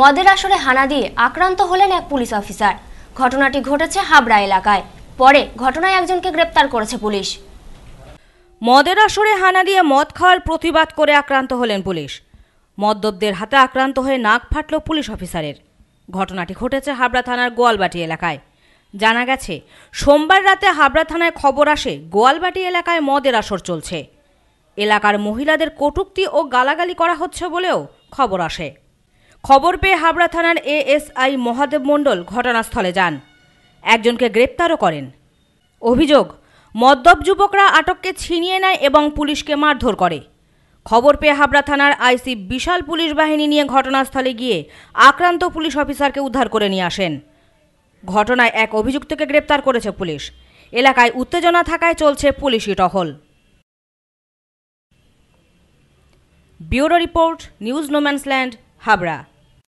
মদের আসরে হানা দিয়ে আক্রান্ত হলেন এক পুলিশ অফিসার ঘটনাটি ঘটেছে হাবড়া এলাকায় পরে ঘটনায় একজনকে গ্রেপ্তার করেছে পুলিশ মদের আসরে হানা দিয়ে মদ খাওয়ার প্রতিবাদ করে আক্রান্ত হলেন পুলিশ মদ্যপদের হাতে আক্রান্ত হয়ে নাক ফাটল পুলিশ অফিসারের ঘটনাটি ঘটেছে হাবড়া থানার গোয়ালবাটি এলাকায় জানা গেছে সোমবার রাতে হাবড়া থানায় খবর আসে গোয়ালবাটি এলাকায় মদের আসর চলছে এলাকার মহিলাদের কটুক্তি ও গালাগালি করা হচ্ছে বলেও খবর আসে খবর পেয়ে হাবড়া থানার এএসআই মহাদেব মণ্ডল ঘটনাস্থলে যান একজনকে গ্রেপ্তারও করেন অভিযোগ মদ্যপ যুবকরা আটককে ছিনিয়ে নেয় এবং পুলিশকে মারধর করে খবর পেয়ে হাবড়া থানার আইসি বিশাল পুলিশ বাহিনী নিয়ে ঘটনাস্থলে গিয়ে আক্রান্ত পুলিশ অফিসারকে উদ্ধার করে নিয়ে আসেন ঘটনায় এক অভিযুক্তকে গ্রেপ্তার করেছে পুলিশ এলাকায় উত্তেজনা থাকায় চলছে পুলিশি টহল bureau report news no man's land Habra